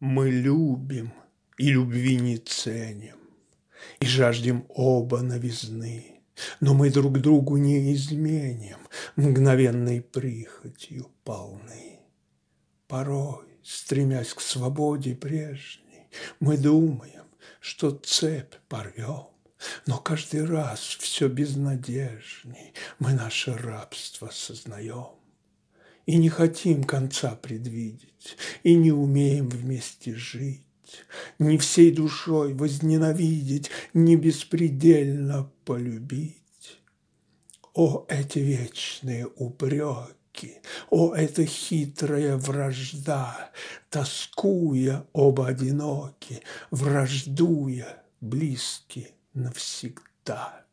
Мы любим и любви не ценим, И жаждем оба новизны, Но мы друг другу не изменим, Мгновенной прихотью полны. Порой, стремясь к свободе прежней, Мы думаем, что цепь порвем, но каждый раз все безнадежней мы наше рабство сознаем и не хотим конца предвидеть, и не умеем вместе жить, не всей душой возненавидеть, не беспредельно полюбить. О, эти вечные упреки, о, эта хитрая вражда, тоскуя оба одиноки, враждуя близки навсегда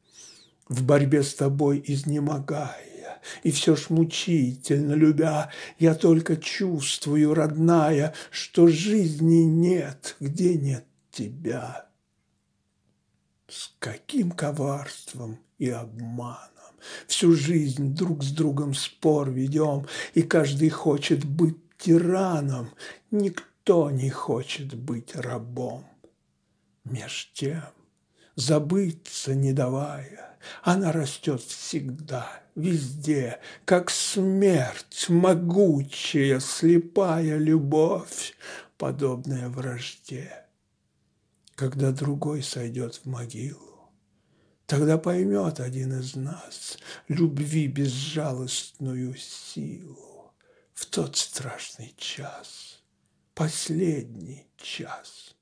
в борьбе с тобой изнемогая, и все ж мучительно любя, я только чувствую, родная, что жизни нет, где нет тебя. С каким коварством и обманом всю жизнь друг с другом спор ведем, и каждый хочет быть тираном, никто не хочет быть рабом. Меж тем забыться не давая. Она растет всегда, везде, как смерть, могучая, слепая любовь, подобная вражде. Когда другой сойдет в могилу, Тогда поймет один из нас любви безжалостную силу в тот страшный час, последний час.